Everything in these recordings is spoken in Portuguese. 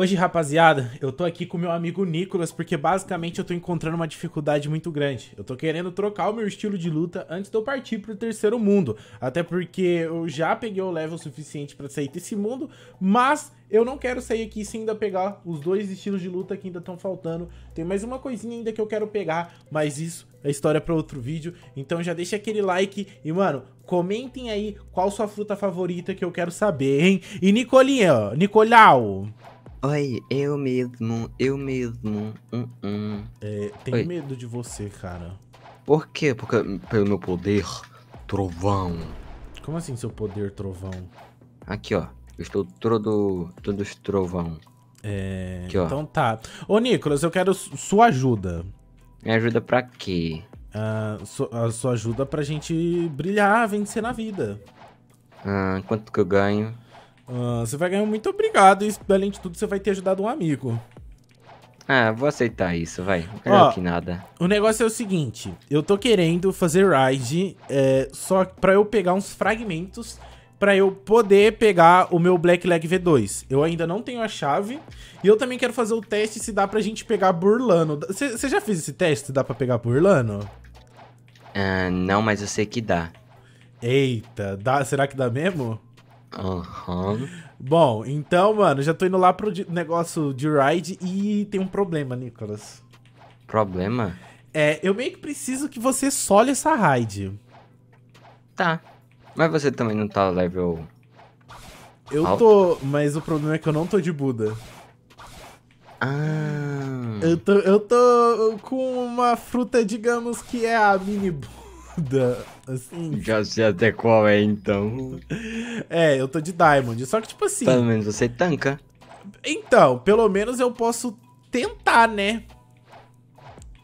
Hoje, rapaziada, eu tô aqui com meu amigo Nicolas porque basicamente eu tô encontrando uma dificuldade muito grande. Eu tô querendo trocar o meu estilo de luta antes de eu partir pro terceiro mundo, até porque eu já peguei o level suficiente pra sair desse mundo, mas eu não quero sair aqui sem ainda pegar os dois estilos de luta que ainda estão faltando. Tem mais uma coisinha ainda que eu quero pegar, mas isso é história para outro vídeo. Então já deixa aquele like e, mano, comentem aí qual sua fruta favorita que eu quero saber, hein? E Nicolinha, Nicolau, Oi, eu mesmo, eu mesmo. Hum, hum. É, tenho Oi. medo de você, cara. Por quê? Porque pelo meu poder trovão. Como assim seu poder trovão? Aqui, ó. Eu estou todo, todo trovão. É. Aqui, então tá. Ô, Nicolas, eu quero sua ajuda. Me ajuda pra quê? Ah, a sua ajuda pra gente brilhar, vencer na vida. Ah, quanto que eu ganho? Ah, você vai ganhar um muito obrigado e, além de tudo, você vai ter ajudado um amigo. Ah, vou aceitar isso, vai. Não quero que nada. O negócio é o seguinte, eu tô querendo fazer raid é, só pra eu pegar uns fragmentos pra eu poder pegar o meu Black Leg V2. Eu ainda não tenho a chave e eu também quero fazer o teste se dá pra gente pegar Burlano. Você já fez esse teste? Dá pra pegar Burlano? Ah, não, mas eu sei que dá. Eita, dá, será que dá mesmo? Uhum. Bom, então, mano, já tô indo lá pro negócio de ride e tem um problema, Nicolas. Problema? É, eu meio que preciso que você sole essa raid. Tá. Mas você também não tá level. Eu tô, mas o problema é que eu não tô de Buda. Ah. Eu tô, eu tô com uma fruta, digamos que é a mini Buda. Assim. Já sei até qual é, então. É, eu tô de Diamond. Só que, tipo assim. Pelo menos você tanca. Então, pelo menos eu posso tentar, né?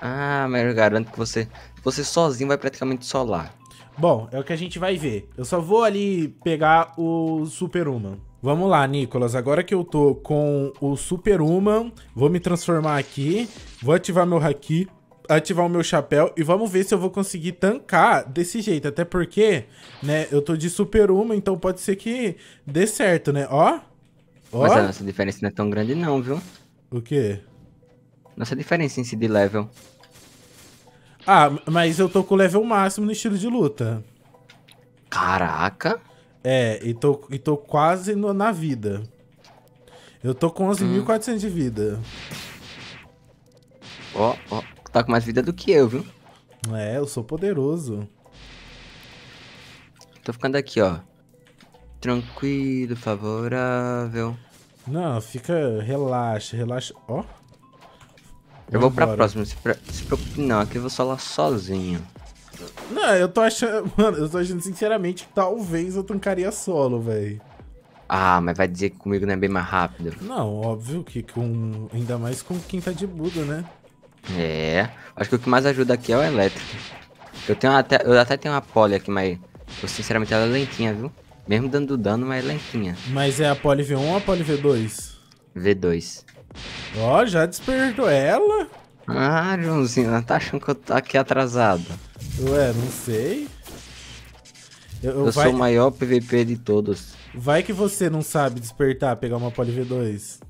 Ah, mas eu garanto que você. Você sozinho vai praticamente solar. Bom, é o que a gente vai ver. Eu só vou ali pegar o Super Human. Vamos lá, Nicolas. Agora que eu tô com o Super Human, vou me transformar aqui, vou ativar meu Haki ativar o meu chapéu e vamos ver se eu vou conseguir tancar desse jeito. Até porque, né, eu tô de super uma, então pode ser que dê certo, né? Ó. Ó. Mas a nossa diferença não é tão grande não, viu? O quê? Nossa diferença em si de level. Ah, mas eu tô com o level máximo no estilo de luta. Caraca! É, e tô, e tô quase no, na vida. Eu tô com 11.400 hum. de vida. Ó, ó, tá com mais vida do que eu, viu? É, eu sou poderoso. Tô ficando aqui, ó. Tranquilo, favorável. Não, fica. Relaxa, relaxa. Ó. Eu vou Bora. pra próxima, se, pre... se preocupe não, aqui eu vou solar sozinho. Não, eu tô achando. Mano, eu tô achando sinceramente que talvez eu trancaria solo, velho. Ah, mas vai dizer que comigo não é bem mais rápido. Não, óbvio que com. Ainda mais com quem tá de Buda, né? É. Acho que o que mais ajuda aqui é o elétrico. Eu tenho até. Eu até tenho uma pole aqui, mas. Eu sinceramente ela é lentinha, viu? Mesmo dando dano, mas é lentinha. Mas é a pole V1 ou a pole V2? V2. Ó, oh, já despertou ela. Ah, Joãozinho, ela tá achando que eu tô aqui atrasado. Ué, não sei. Eu, eu, eu vai... sou o maior PVP de todos. Vai que você não sabe despertar, pegar uma pole V2.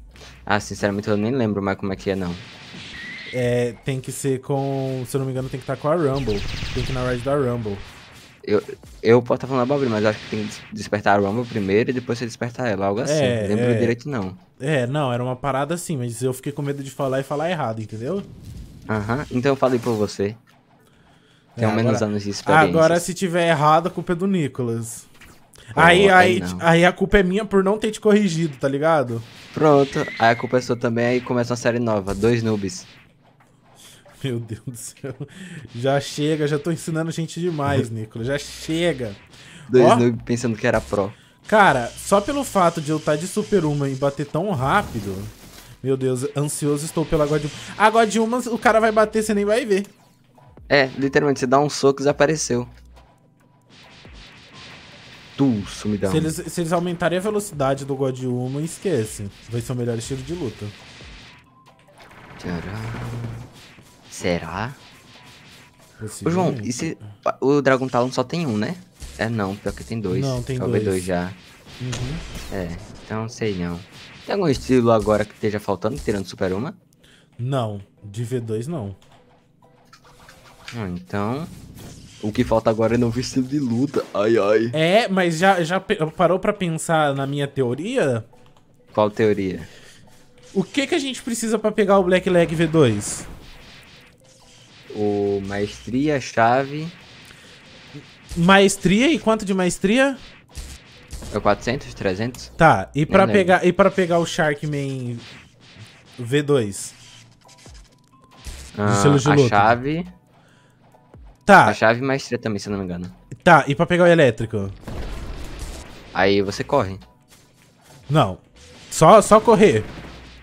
Ah, sinceramente eu nem lembro mais como é que é, não. É, tem que ser com. Se eu não me engano, tem que estar tá com a Rumble. Tem que ir na ride da Rumble. Eu, eu posso estar falando abobrinha, mas acho que tem que despertar a Rumble primeiro e depois você despertar ela, algo assim. É, não lembro é... direito, não. É, não, era uma parada assim, mas eu fiquei com medo de falar e falar errado, entendeu? Aham, então eu falei por você. tem é, menos anos de experiência. Agora, se tiver errado, a culpa é do Nicolas. aí, aí, aí a culpa é minha por não ter te corrigido, tá ligado? Pronto, aí a culpa é sua também, aí começa uma série nova, dois noobs. Meu Deus do céu. Já chega, já tô ensinando gente demais, Nicolas. Já chega. Dois Ó, pensando que era pro. Cara, só pelo fato de eu estar tá de Super Uma e bater tão rápido. Meu Deus, ansioso estou pela God A God Uma, o cara vai bater, você nem vai ver. É, literalmente, você dá um soco e desapareceu. Tu, sumidão. Se eles, se eles aumentarem a velocidade do God Uma, esquece. Vai ser o melhor estilo de luta. Tcharam. Será? Ô, João, e se... o Dragon Talon só tem um, né? É não, pior que tem dois. Não, tem Talvez dois. dois já. Uhum. É, então sei não. Tem algum estilo agora que esteja faltando, tirando Super Uma? Não, de V2 não. Ah, então, o que falta agora é novo estilo de luta. Ai, ai. É, mas já, já parou pra pensar na minha teoria? Qual teoria? O que, que a gente precisa pra pegar o Black Leg V2? o Maestria, Chave. Maestria e quanto de maestria? É 400, 300? Tá, e para pegar, e pra pegar o Sharkman V2? Ah, a luta. chave. Tá. A chave maestria também, se eu não me engano. Tá, e pra pegar o elétrico? Aí você corre. Não. Só, só correr.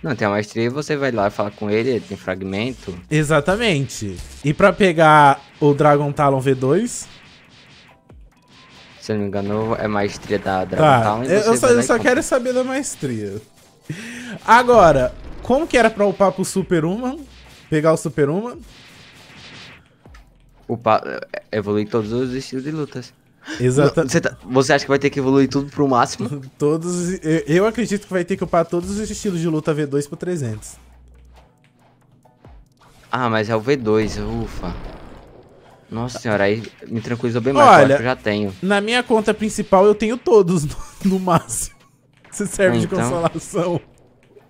Não, tem a maestria e você vai lá falar com ele, ele tem fragmento. Exatamente. E para pegar o Dragon Talon V2? Se eu não me engano, é maestria da Dragon tá. Talon. eu só, eu só quero saber da maestria. Agora, como que era pra upar pro Super Human? Pegar o Super Human? Upar, é, evoluir todos os estilos de lutas. Exatamente. Você, tá, você, acha que vai ter que evoluir tudo pro máximo? todos. Eu, eu, acredito que vai ter que upar todos os estilos de luta V2 pro 300. Ah, mas é o V2, ufa. Nossa senhora, aí me tranquilizou bem mais, Olha, eu, eu já tenho. Na minha conta principal eu tenho todos no, no máximo. Isso serve então... de consolação.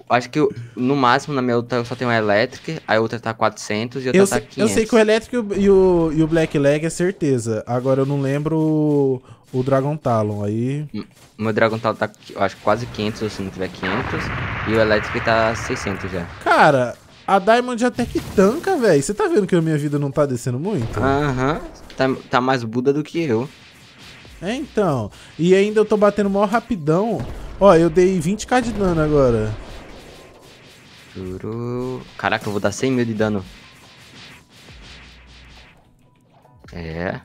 Acho que eu, no máximo na minha outra eu só tenho o Electric, a outra tá 400 e a outra eu tá sei, 500. Eu sei que o Electric e o, e o Black Leg é certeza. Agora eu não lembro o, o Dragon Talon, aí... meu Dragon Talon tá, eu acho, quase 500, se não tiver 500. E o Electric tá 600 já. Cara, a Diamond até que tanca, velho. Você tá vendo que a minha vida não tá descendo muito? Aham, uh -huh. tá, tá mais Buda do que eu. É, então. E ainda eu tô batendo mó rapidão. Ó, eu dei 20k de dano agora. Caraca, eu vou dar 100 mil de dano. É.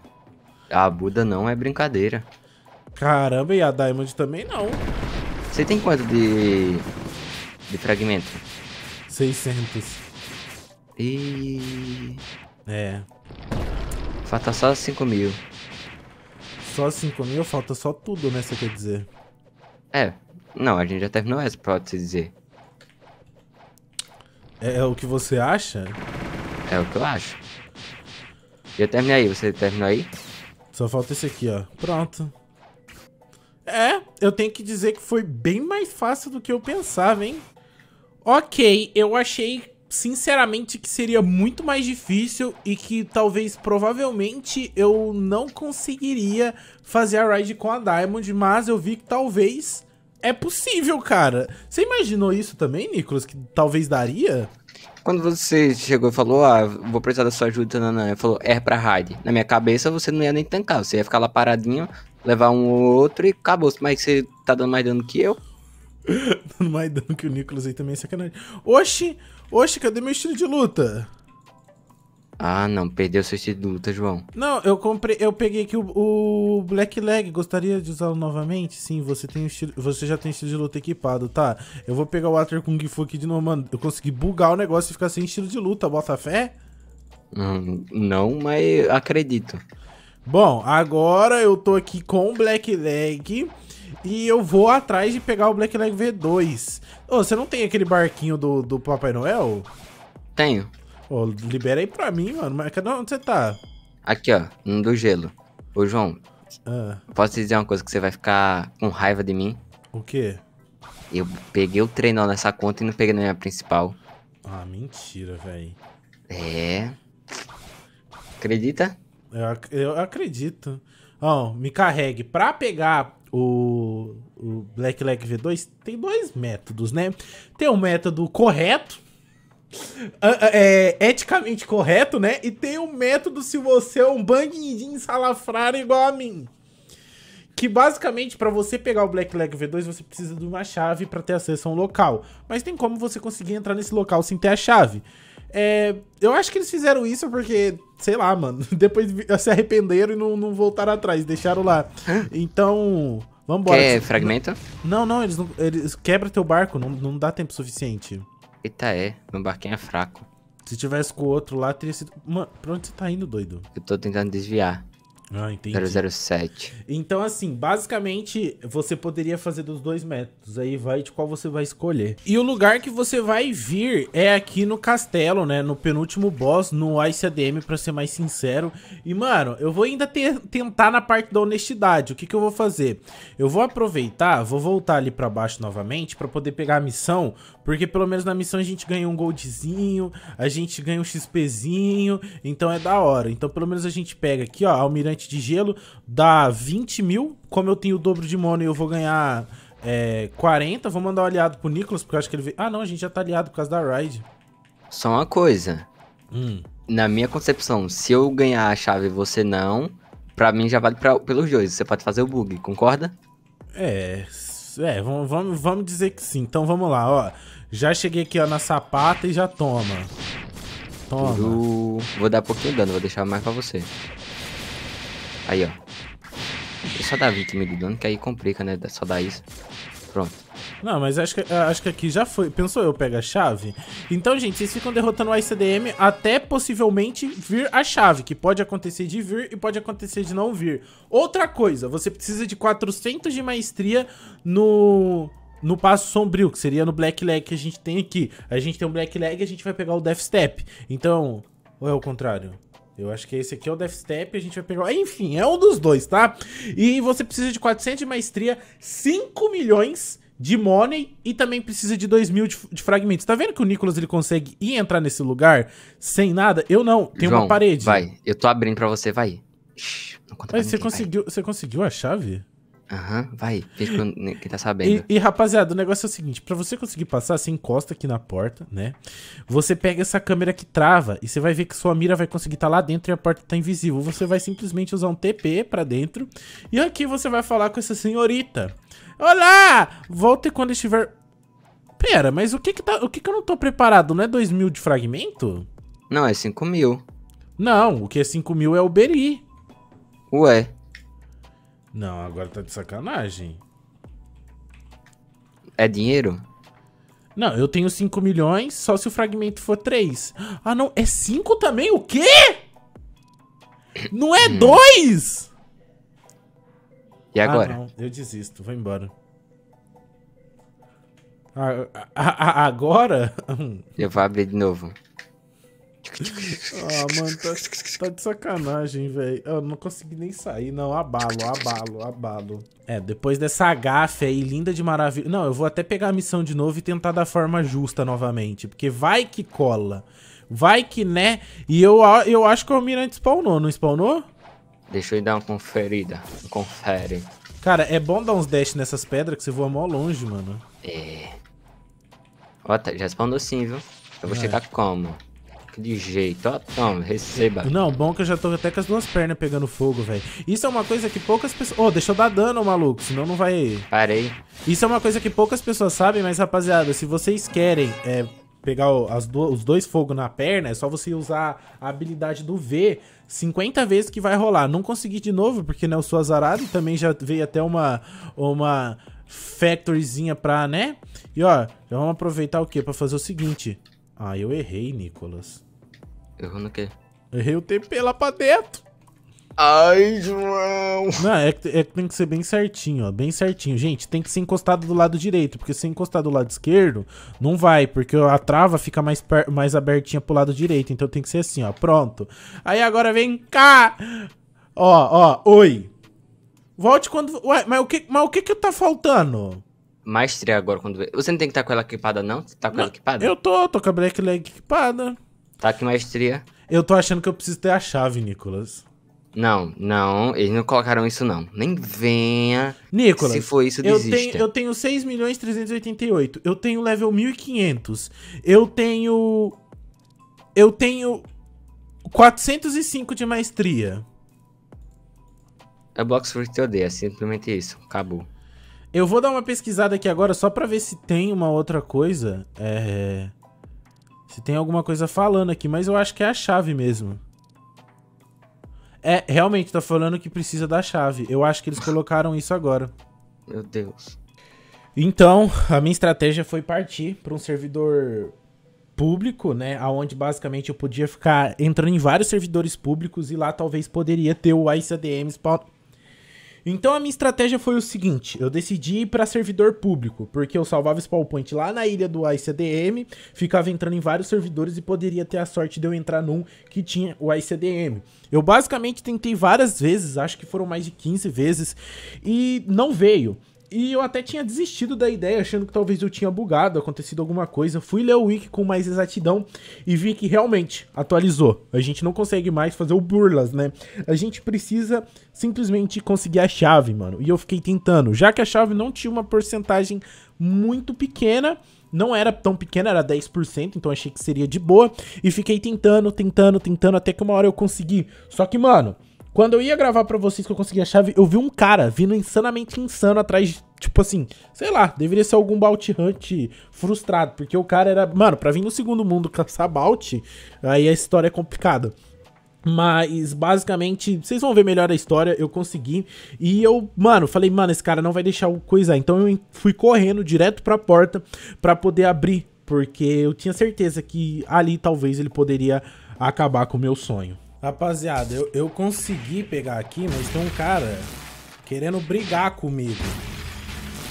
A Buda não é brincadeira. Caramba, e a Diamond também não. Você tem quanto de... De fragmento? 600. E... É. Falta só 5 mil. Só 5 mil? Falta só tudo, né? Você quer dizer? É. Não, a gente já terminou essa, pode-se dizer. É, é o que você acha? É o que eu acho. Eu terminei aí, você terminou aí? Só falta esse aqui, ó. Pronto. É, eu tenho que dizer que foi bem mais fácil do que eu pensava, hein? Ok, eu achei sinceramente que seria muito mais difícil e que talvez, provavelmente, eu não conseguiria fazer a ride com a Diamond, mas eu vi que talvez é possível, cara. Você imaginou isso também, Nicolas? Que talvez daria? Quando você chegou e falou, ah, vou precisar da sua ajuda, não, não, falou, é pra raid. Na minha cabeça, você não ia nem tancar, você ia ficar lá paradinho, levar um ou outro e acabou. Mas você tá dando mais dano que eu? dando mais dano que o Nicolas aí também é sacanagem. Oxi, oxi, cadê meu estilo de luta? Ah, não, perdeu seu estilo de luta, João. Não, eu comprei, eu peguei aqui o, o Black Leg, gostaria de usá-lo novamente? Sim, você tem estilo, você já tem estilo de luta equipado, tá? Eu vou pegar o Water Kung Fu aqui de novo, mano. Eu consegui bugar o negócio e ficar sem estilo de luta, bota fé? Não, mas acredito. Bom, agora eu tô aqui com o Black Leg e eu vou atrás de pegar o Black Leg V2. Ô, você não tem aquele barquinho do, do Papai Noel? Tenho. Pô, libera aí pra mim, mano. Mas cadê onde você tá? Aqui, ó, um do gelo. Ô, João, ah, posso te dizer uma coisa que você vai ficar com raiva de mim? o quê? Eu peguei o treinão nessa conta e não peguei na minha principal. Ah, mentira, velho. É. Acredita? Eu, ac- eu acredito. Ó, me carregue. Pra pegar o, o Black Leg V2, tem dois métodos, né? Tem o método correto, ah, ah, é, eticamente correto, né? E tem um método se você é um bandidinho salafrário igual a mim. Que basicamente, para você pegar o Black Leg V2, você precisa de uma chave para ter acesso a um local. Mas tem como você conseguir entrar nesse local sem ter a chave. É, eu acho que eles fizeram isso porque, sei lá, mano. Depois se arrependeram e não, não voltaram atrás, deixaram lá. Então, vambora. Quer fragmenta? Não, não, eles, não, eles quebra teu barco, não, não dá tempo suficiente. Eita é, meu barquinho é fraco. Se tivesse com o outro lá, teria sido. Mano, pra onde você tá indo, doido? Eu tô tentando desviar. Ah, entendi. 007. Então, assim, basicamente, você poderia fazer dos dois métodos. Aí vai de qual você vai escolher. E o lugar que você vai vir é aqui no castelo, né? No penúltimo boss, no Ice ADM, pra ser mais sincero. E, mano, eu vou ainda ter, tentar na parte da honestidade. O que, que eu vou fazer? Eu vou aproveitar, vou voltar ali pra baixo novamente pra poder pegar a missão. Porque pelo menos na missão a gente ganha um goldzinho, a gente ganha um XPzinho. Então é da hora. Então pelo menos a gente pega aqui, ó, Almirante de gelo dá 20 mil. Como eu tenho o dobro de mono e eu vou ganhar é, 40, vou mandar um aliado pro nicolas porque eu acho que ele veio... Ah, não, a gente já tá aliado por causa da Ride. Só uma coisa. Hum. Na minha concepção, se eu ganhar a chave e você não, pra mim já vale pra, pelos dois. Você pode fazer o bug, concorda? É, é vamos, vamos, dizer que sim. Então vamos lá, ó. Já cheguei aqui, ó, na sapata e já toma. Toma. vou dar pouquinho de dano, vou deixar mais pra você. Aí, ó. E só dar vítima mil de dano, que aí complica, né? Só dá isso. Pronto. Não, mas acho que, acho que aqui já foi. Pensou eu pega a chave? Então, gente, vocês ficam derrotando o ICDM até possivelmente vir a chave, que pode acontecer de vir e pode acontecer de não vir. Outra coisa, você precisa de 400 de maestria no no passo sombrio, que seria no Black Leg que a gente tem aqui. A gente tem um Black Leg e a gente vai pegar o Death Step. Então, ou é o contrário? Eu acho que esse aqui é o Death Step, a gente vai pegar... Enfim, é um dos dois, tá? E você precisa de 400 de maestria, 5 milhões de money e também precisa de 2 mil de, de, fragmentos. Tá vendo que o Nicolas ele consegue ir entrar nesse lugar sem nada? Eu não, tem uma parede. vai. Eu tô abrindo pra você, vai. Shhh, não conta Mas pra você ninguém, vai. conseguiu, você conseguiu a chave? Aham, vai, né, quem tá sabendo. E, e, rapaziada, o negócio é o seguinte: para você conseguir passar, você encosta aqui na porta, né? Você pega essa câmera que trava e você vai ver que sua mira vai conseguir estar tá lá dentro e a porta tá invisível. Você vai simplesmente usar um TP para dentro e aqui você vai falar com essa senhorita: Olá! Volte quando estiver. Pera, mas o que que, tá... o que, que eu não tô preparado? Não é 2 mil de fragmento? Não, é 5 mil. Não, o que é 5 mil é o Beri. Ué. Não, agora tá de sacanagem. É dinheiro? Não, eu tenho 5 milhões, só se o fragmento for 3. Ah, não, é 5 também? O quê? Não é 2? Hum. E agora? Ah, não, eu desisto, vou embora. Ah, ah, ah, agora? eu vou abrir de novo ah, mano, tá, tá de sacanagem, velho. Eu não consegui nem sair, não. Abalo, abalo, abalo. É, depois dessa gafe aí, linda de maravilha. Não, eu vou até pegar a missão de novo e tentar da forma justa novamente. Porque vai que cola. Vai que né. E eu, eu acho que o Almirante spawnou, não spawnou? Deixa eu dar uma conferida. Confere. Cara, é bom dar uns dash nessas pedras que você voa mó longe, mano. É. Ó, tá, já spawnou sim, viu? Eu vou é. chegar como? de jeito. Ó, toma, receba. Não, bom que eu já tô até com as duas pernas pegando fogo, velho. Isso é uma coisa que poucas pessoas... Ô, oh, deixa eu dar dano, maluco, senão não vai... Parei. Isso é uma coisa que poucas pessoas sabem, mas, rapaziada, se vocês querem... É, pegar do... os dois fogos na perna, é só você usar a habilidade do V 50 vezes que vai rolar. Não consegui de novo, porque né, eu sou azarado e também já veio até uma, uma factoryzinha pra, né? E ó, já vamos aproveitar o quê? Pra fazer o seguinte. Ah, eu errei, Nicolas. Errou no quê? Errei o TP lá pra dentro. Ai, João. Não, é que, é que tem que ser bem certinho, ó. Bem certinho. Gente, tem que ser encostado do lado direito, porque se encostar do lado esquerdo, não vai, porque a trava fica mais, mais abertinha pro lado direito. Então tem que ser assim, ó. Pronto. Aí agora vem cá. Ó, ó. Oi. Volte quando... Ué, mas o que, mas o que que tá faltando? Maestria agora quando... Você não tem que estar tá com ela equipada, não? Você tá com não, ela equipada? Eu tô, tô com a Black Leg equipada tá que maestria. Eu tô achando que eu preciso ter a chave, Nicolas. Não, não, eles não colocaram isso não. Nem venha. Nicolas, se for isso, desista. Eu tenho, eu tenho 6 milhões 388. Eu tenho level 1500. Eu tenho eu tenho 405 de maestria. A é Box Fruit te odeia, é simplesmente isso. Acabou. Eu vou dar uma pesquisada aqui agora só pra ver se tem uma outra coisa. É... Se tem alguma coisa falando aqui, mas eu acho que é a chave mesmo. É, realmente, tá falando que precisa da chave. Eu acho que eles colocaram isso agora. Meu Deus. Então, a minha estratégia foi partir para um servidor público, né? Onde basicamente eu podia ficar entrando em vários servidores públicos e lá talvez poderia ter o ICADM então a minha estratégia foi o seguinte, eu decidi ir para servidor público, porque eu salvava esse PowerPoint lá na ilha do ICDM, ficava entrando em vários servidores e poderia ter a sorte de eu entrar num que tinha o ICDM. Eu basicamente tentei várias vezes, acho que foram mais de 15 vezes, e não veio. E eu até tinha desistido da ideia, achando que talvez eu tinha bugado, acontecido alguma coisa. Fui ler o wiki com mais exatidão e vi que realmente atualizou. A gente não consegue mais fazer o burlas, né? A gente precisa simplesmente conseguir a chave, mano. E eu fiquei tentando, já que a chave não tinha uma porcentagem muito pequena, não era tão pequena, era 10%, então achei que seria de boa. E fiquei tentando, tentando, tentando, até que uma hora eu consegui. Só que, mano, quando eu ia gravar para vocês que eu consegui chave, eu vi um cara vindo insanamente insano atrás, tipo assim, sei lá, deveria ser algum Bounty Hunt frustrado, porque o cara era, mano, pra vir no segundo mundo caçar Bounty, aí a história é complicada. Mas basicamente, vocês vão ver melhor a história, eu consegui. E eu, mano, falei, mano, esse cara não vai deixar o coisar. Então eu fui correndo direto pra porta para poder abrir. Porque eu tinha certeza que ali talvez ele poderia acabar com o meu sonho. Rapaziada, eu, eu consegui pegar aqui, mas tem um cara querendo brigar comigo.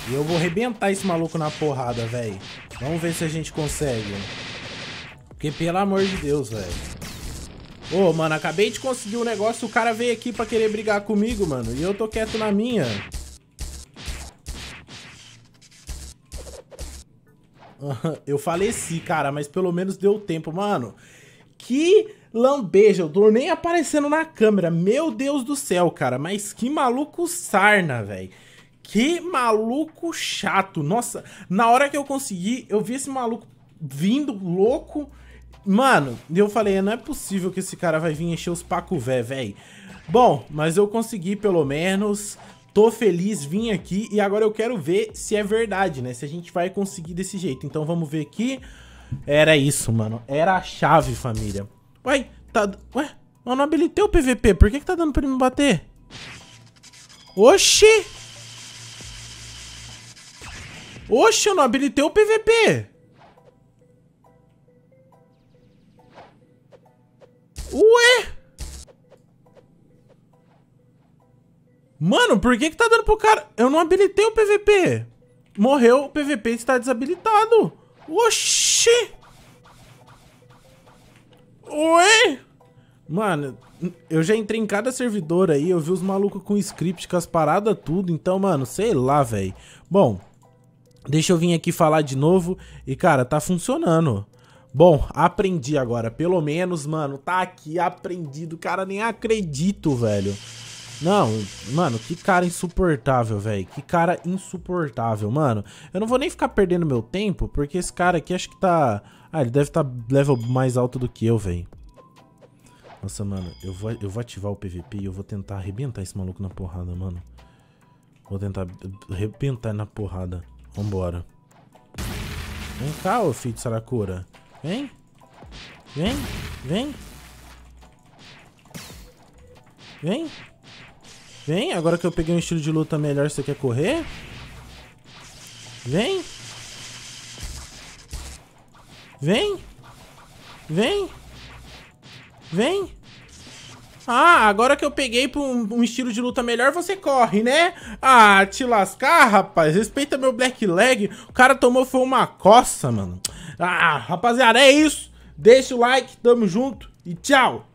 E eu vou arrebentar esse maluco na porrada, velho. Vamos ver se a gente consegue. Porque, pelo amor de Deus, velho. Ô, oh, mano, acabei de conseguir um negócio, o cara veio aqui pra querer brigar comigo, mano. E eu tô quieto na minha. eu faleci, cara, mas pelo menos deu tempo, mano. Que Lambeja, nem aparecendo na câmera. Meu Deus do céu, cara. Mas que maluco sarna, velho. Que maluco chato. Nossa, na hora que eu consegui, eu vi esse maluco vindo louco. Mano, eu falei, é, não é possível que esse cara vai vir encher os vé, velho. Bom, mas eu consegui pelo menos. Tô feliz, vim aqui e agora eu quero ver se é verdade, né? Se a gente vai conseguir desse jeito. Então vamos ver aqui. Era isso, mano. Era a chave, família. Uai, tá... Ué, eu não habilitei o PVP. Por que que tá dando pra ele me bater? Oxi! Oxi, eu não habilitei o PVP! Ué! Mano, por que que tá dando pro cara? Eu não habilitei o PVP! Morreu, o PVP está desabilitado! Oxi! Oi? Mano, eu já entrei em cada servidor aí, eu vi os malucos com script, com as paradas, tudo. Então, mano, sei lá, velho. Bom, deixa eu vir aqui falar de novo. E, cara, tá funcionando. Bom, aprendi agora. Pelo menos, mano, tá aqui aprendido. Cara, nem acredito, velho. Não, mano, que cara insuportável, velho. Que cara insuportável, mano. Eu não vou nem ficar perdendo meu tempo, porque esse cara aqui acho que tá... Ah, ele deve estar tá level mais alto do que eu, velho. Nossa, mano, eu vou, eu vou ativar o PVP e eu vou tentar arrebentar esse maluco na porrada, mano. Vou tentar arrebentar na porrada. Vambora. Vem cá, ô filho de Sarakura. Vem. Vem. Vem. Vem. Vem, agora que eu peguei um estilo de luta melhor, você quer correr? Vem. Vem. Vem. Vem. Ah, agora que eu peguei pra um, um, estilo de luta melhor, você corre, né? Ah, te lascar, rapaz. Respeita meu black leg. O cara tomou foi uma coça, mano. Ah, rapaziada, é isso. Deixa o like, tamo junto e tchau.